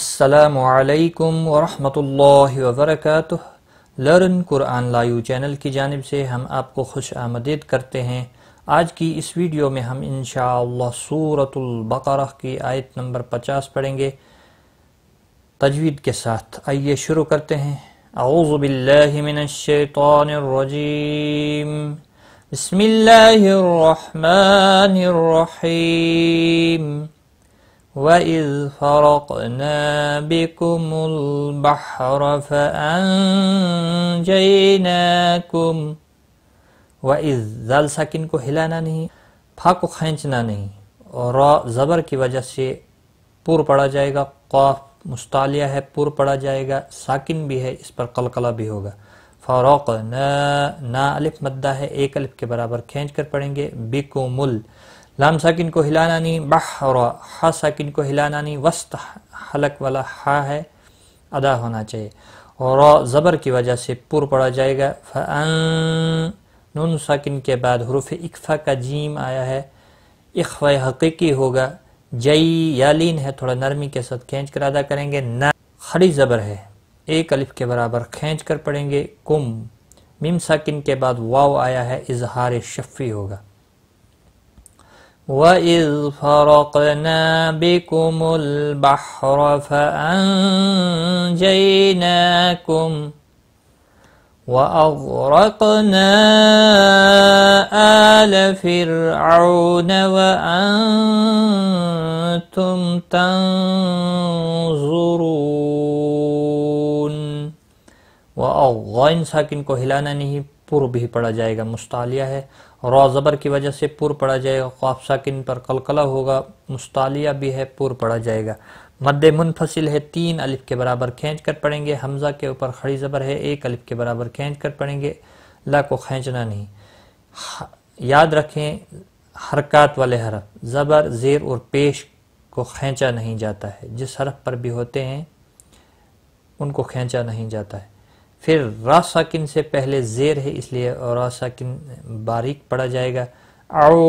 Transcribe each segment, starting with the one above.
असलकम वरहमल वबरक लर्न कुरान लाइव चैनल की जानब से हम आपको खुश आमदीद करते हैं आज की इस वीडियो में हम इन सूरतुल्बकर की आयत नंबर पचास पढ़ेंगे तजवीद के साथ आइए शुरू करते हैं आउज़बिल्लिमिनशैतानरजीम बसमिल्लर وإذ فرقنا بكم البحر فأنجيناكم وإذ ذل ساकिन को हिलाना नहीं फा को खींचना नहीं और ज़बर की वजह से पुर पड़ा जाएगा कौफ मुस्तालिया है पुर पड़ा जाएगा साकिन भी है इस पर कलकला भी होगा फ़ौरक न ना अलिफ मद्दा है एक अलिफ के बराबर खींच कर पढ़ेंगे बिकुमुल लाम साकिन को हिलाना नहीं बहरा हा साकिन को हिलाना नहीं वस्त हलक वाला हा है अदा होना चाहिए और ज़बर की वजह से पुर पड़ा जाएगा फ़न नून साकिन के बाद हरूफ इकफ़ा का जीम आया है इकफा हकीकी होगा जई यालीन है थोड़ा नरमी के साथ खींच कर अदा करेंगे न खड़ी ज़बर है एक अलिफ के बराबर खींच कर पड़ेंगे कुम मिम साकिन के बाद वाव आया है इजहार शफ़ी होगा وإذ فرقنا بكم البحر فأنجيناكم وأغرقنا آل فرعون وأنتم تنظرون وأغين ساكن كهلانا نهيب पुर भी पढ़ा जाएगा मुस्तालिया है रो ज़बर की वजह से पुर पढ़ा जाएगा ख्वाफ साकिन पर कलकला होगा मुस्तालिया भी है पुर पढ़ा जाएगा मद मुनफसिल है तीन अलिफ के बराबर खींच कर पढ़ेंगे हमज़ा के ऊपर खड़ी ज़बर है एक अलिफ के बराबर खींच कर पढ़ेंगे ला को खींचना नहीं याद रखें हरकत वाले हरफ ज़बर ज़ेर और पेश को खींचा नहीं जाता है जिस हरफ पर भी होते हैं उनको खींचा नहीं जाता है फिर रा साकिन से पहले जेर है इसलिए रा साकिन बारीक पड़ा जाएगा आओ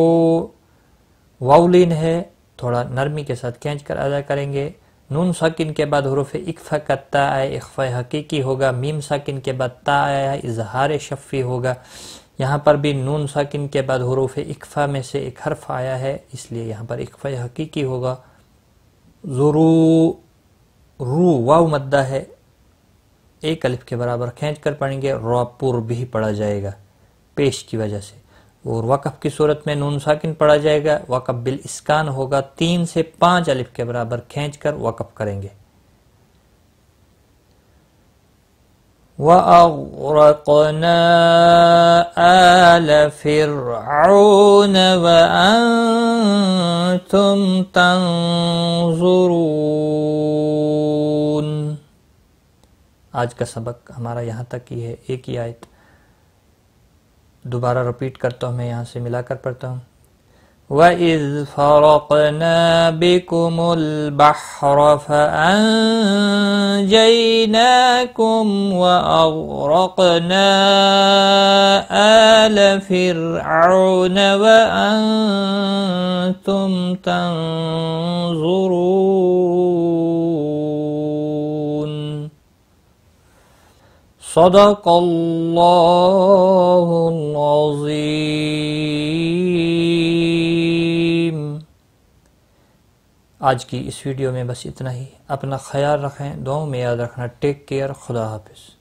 वाउलिन है थोड़ा नरमी के साथ खींच कर अदा करेंगे नून साकिन के बाद हरूफ इकफ़ा का ता आए इकफ़ा हकीकी होगा मीम साकिन के बाद ता आया इजहार शफ़ी होगा यहाँ पर भी नून साकिन के बाद हरूफ इकफ़ा में से एक हर्फ आया है इसलिए यहाँ पर इकफ़ा हकीकी होगा जरू रू वाव मद्दा है एक अलिफ के बराबर खींच कर पढ़ेंगे रोपुर भी पढ़ा जाएगा पेश की वजह से और वक़फ़ की सूरत में नून साकिन पढ़ा जाएगा वक़ बिल इसकान होगा तीन से पांच अलिफ के बराबर खींच कर वक़फ़ करेंगे وأغرقنا آل فرعون وأنتم تنظرون آج کا سبق ہمارا یہاں تک ہی ہے ایک ہی آیت دوبارہ رپیٹ کرتا ہوں میں یہاں سے ملا کر پڑھتا ہوں وَإِذْ فَرَقْنَا بِكُمُ الْبَحْرَ فَأَنْجَيْنَاكُمْ وَأَغْرَقْنَا آلَ فِرْعَوْنَ وَأَنْتُمْ تَنْظُرُونَ صدق الله العظيم आज की इस वीडियो में बस इतना ही अपना ख्याल रखें दो में याद रखना टेक केयर खुदा हाफिज़